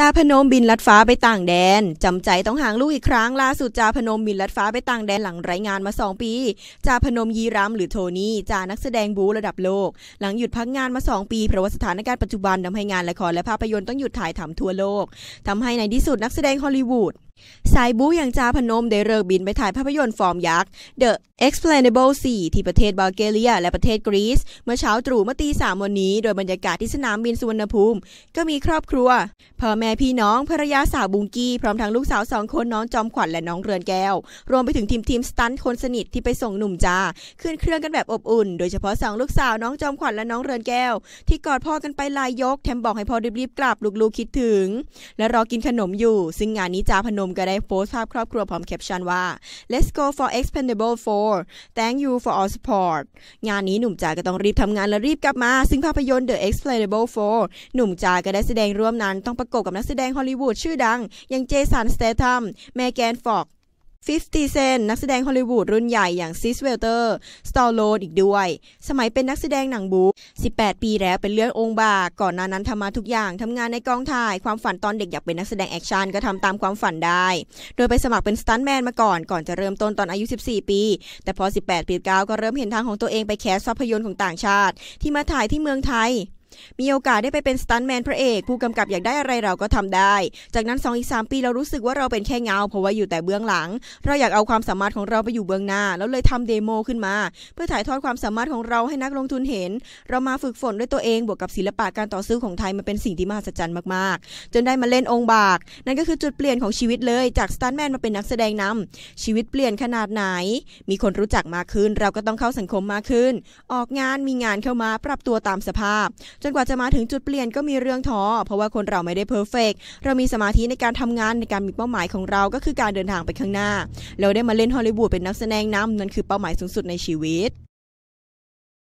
จ่าพนมบินลัดฟ้าไปต่างแดน จำใจต้องห่างลูกอีกครั้ง ล่าสุดจ่าพนมบินลัดฟ้าไปต่างแดนหลังไร้งานมา 2 ปีจ่าพนมยีรัมหรือโทนี่จ่านักแสดงบูระดับโลก หลังหยุดพักงานมา 2 ปีเพราะว่าสถานการณ์ปัจจุบันทำให้งานละครและภาพยนตร์ต้องหยุดถ่ายทำทั่วโลก ทำให้ในที่สุดนักแสดงฮอลลีวูดสายบู๊อย่างจาพนมได้เริกบินไปถ่ายภาพยนตร์ฟอร์มยักษ์ The Explainable 4ที่ประเทศบัลแกเรีย และประเทศกรีซเมื่อเช้าตรู่เมื่อตีสามวันนี้ โดยบรรยากาศที่สนามบินสุวรรณภูมิ ก็มีครอบครัวพ่อแม่พี่น้องภรรยาสาวบุงกี้ พร้อมทั้งลูกสาวสองคน น้องจอมขวัญและน้องเรือนแก้ว รวมไปถึงทีมทีมสตันคนสนิทที่ไปส่งหนุ่มจาขึ้นเครื่องกันแบบอบอุ่น โดยเฉพาะสองลูกสาวน้องจอมขวัญและน้องเรือนแก้วที่กอดพ่อกันไปลายยกแถมบอกให้พ่อรีบๆกลับลูกๆคิดถึง และรอกินขนมอยู่ ซึ่งงานนี้จาพนมมก็ได้โพสต์ภาพครอบครัวพร้อมแคปชั่นว่า let's go for expendable 4 thank you for all support งานนี้หนุ่มจาก็ต้องรีบทำงานและรีบกลับมา ซึ่งภาพยนตร์ The expendable 4 หนุ่มจาก็ได้แสดงร่วมนั้น ต้องประกบกับนักแสดงฮอลลีวูดชื่อดังอย่างเจสันสเตทัมแมแกนฟอก50เซนนักแสดงฮอลลีวูดรุ่นใหญ่อย่างซิสเวลเตอร์ สตอลโลนอีกด้วย สมัยเป็นนักแสดงหนังบู๊18 ปีแล้วเป็นเรื่ององค์บาก ก่อนหน้านั้นทำมาทุกอย่าง ทำงานในกองถ่าย ความฝันตอนเด็กอยากเป็นนักแสดงแอคชั่นก็ทำตามความฝันได้ โดยไปสมัครเป็นสตันแมนมาก่อน ก่อนจะเริ่มต้นตอนอายุ 14 ปี แต่พอ 18 ปี9ก็เริ่มเห็นทางของตัวเองไปแคสภาพยนตร์ของต่างชาติ ที่มาถ่ายที่เมืองไทยมีโอกาสได้ไปเป็นสตันแมนพระเอกผู้กำกับอยากได้อะไรเราก็ทำได้ จากนั้น2อีก3ปีเรารู้สึกว่าเราเป็นแค่เงาเพราะว่าอยู่แต่เบื้องหลัง เราอยากเอาความสามารถของเราไปอยู่เบื้องหน้า แล้วเลยทำเดโมขึ้นมา เพื่อถ่ายทอดความสามารถของเราให้นักลงทุนเห็น เรามาฝึกฝนด้วยตัวเองบวกกับศิลปะการต่อสู้ของไทยมันเป็นสิ่งที่มหัศจรรย์มากๆจนได้มาเล่นองค์บากนั่นก็คือจุดเปลี่ยนของชีวิตเลยจากสตันแมนมาเป็นนักแสดงนำ ชีวิตเปลี่ยนขนาดไหน มีคนรู้จักมากขึ้นเราก็ต้องเข้าสังคมมากขึ้น ออกงานมีงานเข้ามาปรับตัวตามสภาพนกว่าจะมาถึงจุดเปลี่ยนก็มีเรื่องท้อเพราะว่าคนเราไม่ได้เพอร์เฟกเรามีสมาธิในการทำงานในการมีเป้าหมายของเราก็คือการเดินทางไปข้างหน้า เราได้มาเล่นฮอลลีวูดเป็นนักแสดงนำนั่นคือเป้าหมายสูงสุดในชีวิต